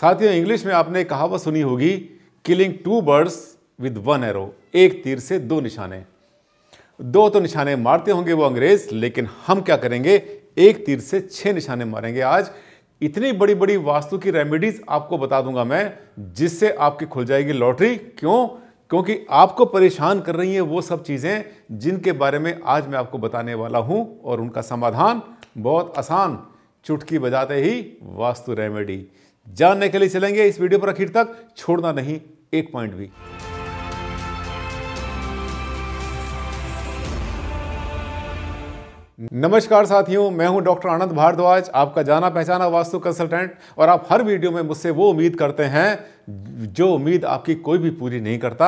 साथियों इंग्लिश में आपने कहावत सुनी होगी killing two birds with one arrow एक तीर से दो निशाने दो तो निशाने मारते होंगे वो अंग्रेज लेकिन हम क्या करेंगे एक तीर से छह निशाने मारेंगे आज इतनी बड़ी बड़ी वास्तु की रेमेडीज आपको बता दूंगा मैं जिससे आपकी खुल जाएगी लॉटरी क्यों क्योंकि आपको परेशान कर रही है वो सब चीज़ें जिनके बारे में आज मैं आपको बताने वाला हूं और उनका समाधान बहुत आसान चुटकी बजाते ही वास्तु रेमेडी जानने के लिए चलेंगे इस वीडियो पर आखिर तक छोड़ना नहीं एक पॉइंट भी नमस्कार साथियों मैं हूं डॉक्टर आनंद भारद्वाज आपका जाना पहचाना वास्तु कंसल्टेंट और आप हर वीडियो में मुझसे वो उम्मीद करते हैं जो उम्मीद आपकी कोई भी पूरी नहीं करता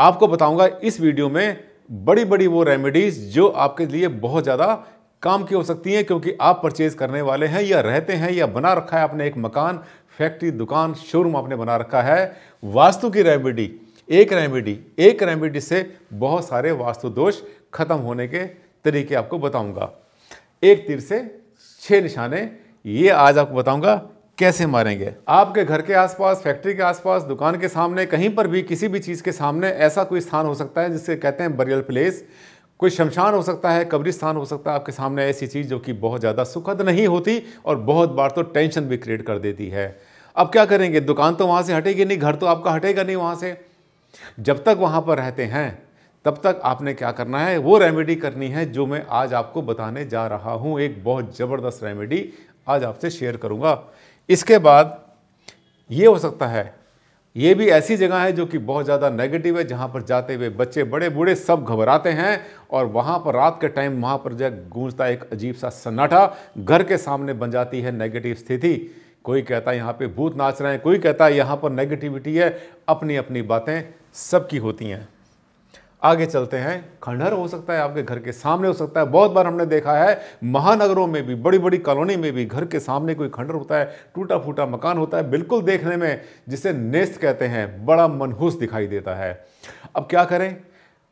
आपको बताऊंगा इस वीडियो में बड़ी बड़ी वो रेमेडीज़ जो आपके लिए बहुत ज़्यादा काम की हो सकती हैं क्योंकि आप परचेज करने वाले हैं या रहते हैं या बना रखा है आपने एक मकान फैक्ट्री दुकान शोरूम आपने बना रखा है वास्तु की रेमेडी एक रेमेडी एक रेमेडी से बहुत सारे वास्तु दोष खत्म होने के तरीके आपको बताऊंगा एक तीर से छह निशाने ये आज आपको बताऊंगा कैसे मारेंगे आपके घर के आसपास फैक्ट्री के आसपास दुकान के सामने कहीं पर भी किसी भी चीज़ के सामने ऐसा कोई स्थान हो सकता है जिसे कहते हैं बरियल प्लेस कोई शमशान हो सकता है कब्रिस्तान हो सकता है आपके सामने ऐसी चीज़ जो कि बहुत ज़्यादा सुखद नहीं होती और बहुत बार तो टेंशन भी क्रिएट कर देती है अब क्या करेंगे दुकान तो वहाँ से हटेगी नहीं घर तो आपका हटेगा नहीं वहाँ से जब तक वहाँ पर रहते हैं तब तक आपने क्या करना है वो रेमेडी करनी है जो मैं आज आपको बताने जा रहा हूँ एक बहुत ज़बरदस्त रेमेडी आज आपसे शेयर करूँगा इसके बाद ये हो सकता है ये भी ऐसी जगह है जो कि बहुत ज़्यादा नेगेटिव है जहाँ पर जाते हुए बच्चे बड़े बूढ़े सब घबराते हैं और वहाँ पर रात के टाइम वहाँ पर जो गूंजता एक अजीब सा सन्नाटा घर के सामने बन जाती है नेगेटिव स्थिति कोई कहता है यहाँ पे भूत नाच रहे हैं कोई कहता है यहाँ पर नेगेटिविटी है अपनी अपनी बातें सबकी होती हैं आगे चलते हैं खंडहर हो सकता है आपके घर के सामने हो सकता है बहुत बार हमने देखा है महानगरों में भी बड़ी बड़ी कॉलोनी में भी घर के सामने कोई खंडहर होता है टूटा फूटा मकान होता है बिल्कुल देखने में जिसे नेस्त कहते हैं बड़ा मनहूस दिखाई देता है अब क्या करें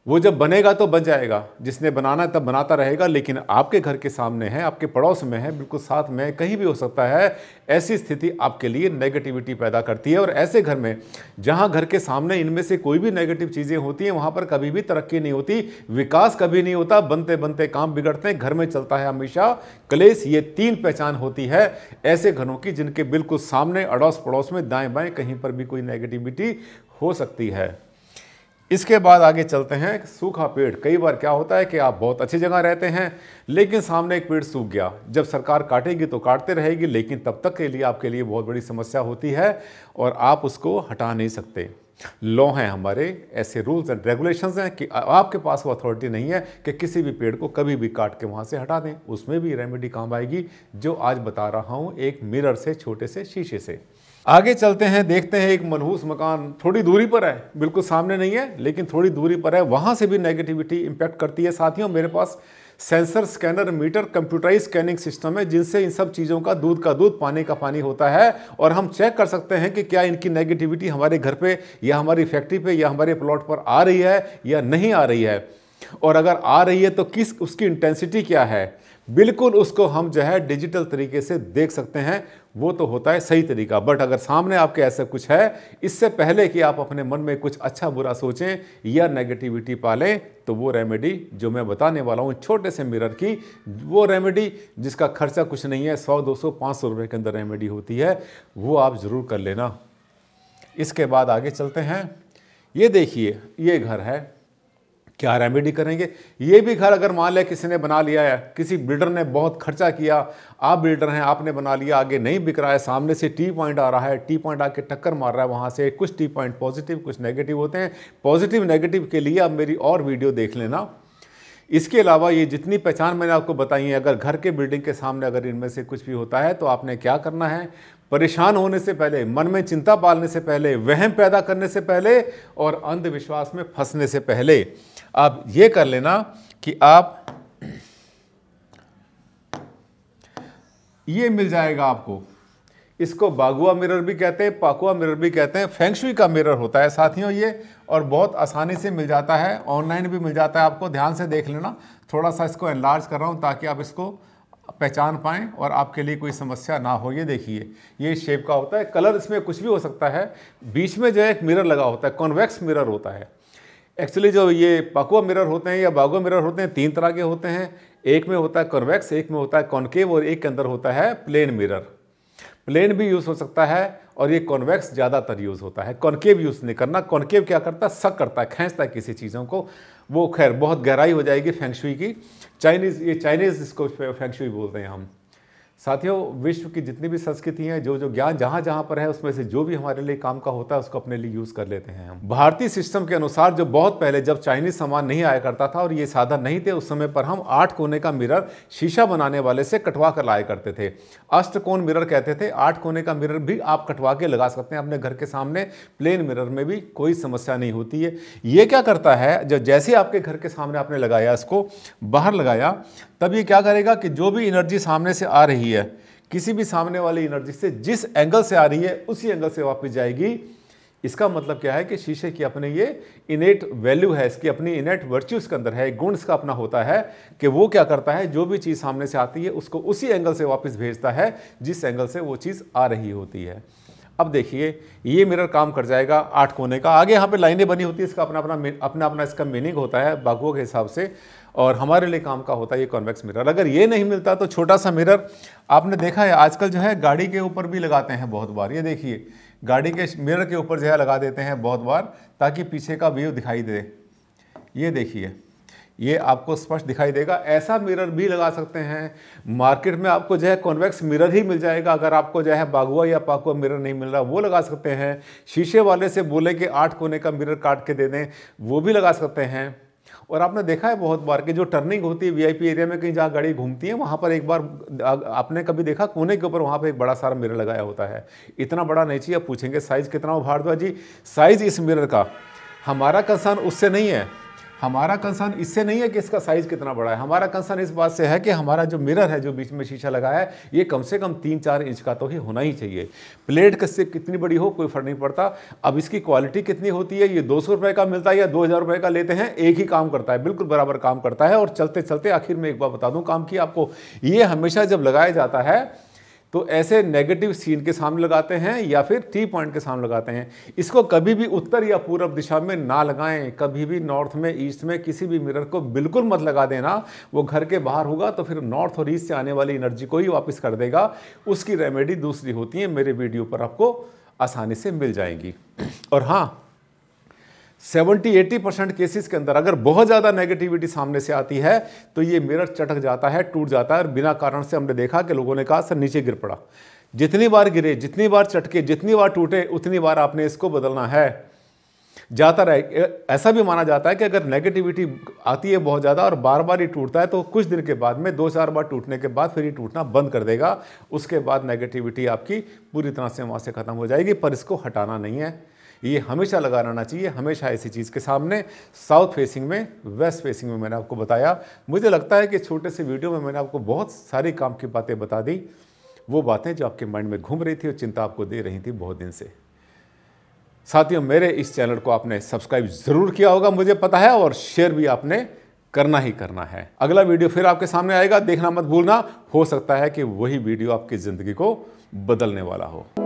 वो जब बनेगा तो बन जाएगा जिसने बनाना तब बनाता रहेगा लेकिन आपके घर के सामने है आपके पड़ोस में है बिल्कुल साथ में कहीं भी हो सकता है ऐसी स्थिति आपके लिए नेगेटिविटी पैदा करती है और ऐसे घर में जहां घर के सामने इनमें से कोई भी नेगेटिव चीज़ें होती हैं वहां पर कभी भी तरक्की नहीं होती विकास कभी नहीं होता बनते बनते काम बिगड़ते हैं घर में चलता है हमेशा क्लेश ये तीन पहचान होती है ऐसे घरों की जिनके बिल्कुल सामने अड़ोस पड़ोस में दाएँ बाएँ कहीं पर भी कोई नेगेटिविटी हो सकती है इसके बाद आगे चलते हैं सूखा पेड़ कई बार क्या होता है कि आप बहुत अच्छी जगह रहते हैं लेकिन सामने एक पेड़ सूख गया जब सरकार काटेगी तो काटते रहेगी लेकिन तब तक के लिए आपके लिए बहुत बड़ी समस्या होती है और आप उसको हटा नहीं सकते लॉ हैं हमारे ऐसे रूल्स एंड रेगुलेशंस हैं कि आपके पास वो अथॉरिटी नहीं है कि किसी भी पेड़ को कभी भी काट के वहाँ से हटा दें उसमें भी रेमेडी काम आएगी जो आज बता रहा हूँ एक मिरर से छोटे से शीशे से आगे चलते हैं देखते हैं एक मनहूस मकान थोड़ी दूरी पर है बिल्कुल सामने नहीं है लेकिन थोड़ी दूरी पर है वहाँ से भी नेगेटिविटी इम्पैक्ट करती है साथियों मेरे पास sensor scanner meter computerize scanning system है जिनसे इन सब चीज़ों का दूध का दूध पानी का पानी होता है और हम चेक कर सकते हैं कि क्या इनकी नेगेटिविटी हमारे घर पर या हमारी फैक्ट्री पर या हमारे प्लॉट पर आ रही है या नहीं आ रही है और अगर आ रही है तो किस उसकी इंटेंसिटी क्या है बिल्कुल उसको हम जो है डिजिटल तरीके से देख सकते हैं वो तो होता है सही तरीका बट अगर सामने आपके ऐसा कुछ है इससे पहले कि आप अपने मन में कुछ अच्छा बुरा सोचें या नेगेटिविटी पालें तो वो रेमेडी जो मैं बताने वाला हूँ छोटे से मिरर की वो रेमेडी जिसका खर्चा कुछ नहीं है सौ दो सौ पाँच सौ रुपये के अंदर रेमेडी होती है वो आप ज़रूर कर लेना इसके बाद आगे चलते हैं ये देखिए ये घर है क्या रेमेडी करेंगे ये भी घर अगर मान लिया किसी ने बना लिया है किसी बिल्डर ने बहुत खर्चा किया आप बिल्डर हैं आपने बना लिया आगे नहीं बिक रहा है सामने से टी पॉइंट आ रहा है टी पॉइंट आके टक्कर मार रहा है वहाँ से कुछ टी पॉइंट पॉजिटिव कुछ नेगेटिव होते हैं पॉजिटिव नेगेटिव के लिए आप मेरी और वीडियो देख लेना इसके अलावा ये जितनी पहचान मैंने आपको बताई है अगर घर के बिल्डिंग के सामने अगर इनमें से कुछ भी होता है तो आपने क्या करना है परेशान होने से पहले मन में चिंता पालने से पहले वहम पैदा करने से पहले और अंधविश्वास में फंसने से पहले आप ये कर लेना कि आप ये मिल जाएगा आपको इसको बागुआ मिरर भी कहते हैं पाकुआ मिरर भी कहते हैं फेंगशुई का मिरर होता है साथियों ये और बहुत आसानी से मिल जाता है ऑनलाइन भी मिल जाता है आपको ध्यान से देख लेना थोड़ा सा इसको एनलार्ज कर रहा हूँ ताकि आप इसको पहचान पाएँ और आपके लिए कोई समस्या ना हो ये देखिए ये शेप का होता है कलर इसमें कुछ भी हो सकता है बीच में जो है एक मिरर लगा होता है कॉन्वेक्स मिरर होता है एक्चुअली जो ये पकुआ मिरर होते हैं या बागो मिरर होते हैं तीन तरह के होते हैं एक में होता है कॉन्वेक्स एक में होता है कॉन्केव और एक के अंदर होता है प्लेन मिरर प्लेन भी यूज़ हो सकता है और ये कॉन्वेक्स ज़्यादातर यूज़ होता है कॉन्केव यूज़ नहीं करना कॉन्केव क्या करता है सक करता है खींचता है किसी चीज़ों को वो खैर बहुत गहराई हो जाएगी फेंगशुई की चाइनीज़ ये चाइनीज़ इसको फेंगशुई बोलते हैं हम साथियों विश्व की जितनी भी संस्कृति है जो जो ज्ञान जहाँ जहाँ पर है उसमें से जो भी हमारे लिए काम का होता है उसको अपने लिए यूज़ कर लेते हैं हम भारतीय सिस्टम के अनुसार जो बहुत पहले जब चाइनीज सामान नहीं आया करता था और ये साधन नहीं थे उस समय पर हम आठ कोने का मिरर शीशा बनाने वाले से कटवा कर लाया करते थे अष्ट कोन मिरर कहते थे आठ कोने का मिरर भी आप कटवा के लगा सकते हैं अपने घर के सामने प्लेन मिरर में भी कोई समस्या नहीं होती है ये क्या करता है जब जैसे आपके घर के सामने आपने लगाया इसको बाहर लगाया तब ये क्या करेगा कि जो भी एनर्जी सामने से आ रही है रही है किसी भी सामने वाली एनर्जी से जिस एंगल से आ रही है उसी एंगल से वापस जाएगी इसका मतलब क्या है कि शीशे की अपने ये इनेट वैल्यू है इसकी अपनी इनेट वर्च्यू इसके अंदर है गुण इसका अपना होता है कि वो क्या करता है जो भी चीज़ सामने से आती है उसको उसी एंगल से वापस भेजता है जिस एंगल से वो चीज़ आ रही होती है अब देखिए ये मिरर काम कर जाएगा आठ कोने का आगे यहाँ पे लाइनें बनी होती है इसका अपना अपना अपना अपना इसका मीनिंग होता है बागुओं के हिसाब से और हमारे लिए काम का होता है ये कॉन्वेक्स मिरर अगर ये नहीं मिलता तो छोटा सा मिरर आपने देखा है आजकल जो है गाड़ी के ऊपर भी लगाते हैं बहुत बार ये देखिए गाड़ी के मिरर के ऊपर जो है लगा देते हैं बहुत बार ताकि पीछे का व्यू दिखाई दे ये देखिए ये आपको स्पष्ट दिखाई देगा ऐसा मिरर भी लगा सकते हैं मार्केट में आपको जो है कॉन्वेक्स मिरर ही मिल जाएगा अगर आपको जो है बागुआ या पाकुआ मिरर नहीं मिल रहा वो लगा सकते हैं शीशे वाले से बोले कि आठ कोने का मिरर काट के दे दें वो भी लगा सकते हैं और आपने देखा है बहुत बार कि जो टर्निंग होती है वीआईपी एरिया में कहीं जहाँ गाड़ी घूमती है वहाँ पर एक बार आपने कभी देखा कोने के ऊपर वहाँ पर एक बड़ा सारा मिरर लगाया होता है इतना बड़ा नहीं चाहिए आप पूछेंगे साइज़ कितना हो भारद्वाजी जी साइज़ इस मिरर का हमारा कंसर्न उससे नहीं है हमारा कंसर्न इससे नहीं है कि इसका साइज़ कितना बड़ा है हमारा कंसर्न इस बात से है कि हमारा जो मिरर है जो बीच में शीशा लगा है ये कम से कम तीन चार इंच का तो ही होना ही चाहिए प्लेट किससे कितनी बड़ी हो कोई फ़र्क नहीं पड़ता अब इसकी क्वालिटी कितनी होती है ये दो सौ का मिलता है या दो हज़ार का लेते हैं एक ही काम करता है बिल्कुल बराबर काम करता है और चलते चलते आखिर में एक बार बता दूँ काम की आपको ये हमेशा जब लगाया जाता है तो ऐसे नेगेटिव सीन के सामने लगाते हैं या फिर टी पॉइंट के सामने लगाते हैं इसको कभी भी उत्तर या पूर्व दिशा में ना लगाएं कभी भी नॉर्थ में ईस्ट में किसी भी मिरर को बिल्कुल मत लगा देना वो घर के बाहर होगा तो फिर नॉर्थ और ईस्ट से आने वाली एनर्जी को ही वापस कर देगा उसकी रेमेडी दूसरी होती है मेरे वीडियो पर आपको आसानी से मिल जाएंगी और हाँ सेवेंटी एट्टी परसेंट केसेस के अंदर अगर बहुत ज़्यादा नेगेटिविटी सामने से आती है तो ये मिरर चटक जाता है टूट जाता है और बिना कारण से हमने देखा कि लोगों ने कहा सर नीचे गिर पड़ा जितनी बार गिरे जितनी बार चटके जितनी बार टूटे उतनी बार आपने इसको बदलना है जाता रहे ऐसा भी माना जाता है कि अगर नेगेटिविटी आती है बहुत ज़्यादा और बार बार ही टूटता है तो कुछ दिन के बाद में दो चार बार टूटने के बाद फिर ये टूटना बंद कर देगा उसके बाद नेगेटिविटी आपकी पूरी तरह से वहाँ से ख़त्म हो जाएगी पर इसको हटाना नहीं है ये हमेशा लगा रहना चाहिए हमेशा ऐसी चीज़ के सामने साउथ फेसिंग में वेस्ट फेसिंग में मैंने आपको बताया मुझे लगता है कि छोटे से वीडियो में मैंने आपको बहुत सारे काम की बातें बता दी वो बातें जो आपके माइंड में घूम रही थी और चिंता आपको दे रही थी बहुत दिन से साथियों मेरे इस चैनल को आपने सब्सक्राइब ज़रूर किया होगा मुझे पता है और शेयर भी आपने करना ही करना है अगला वीडियो फिर आपके सामने आएगा देखना मत भूलना हो सकता है कि वही वीडियो आपकी ज़िंदगी को बदलने वाला हो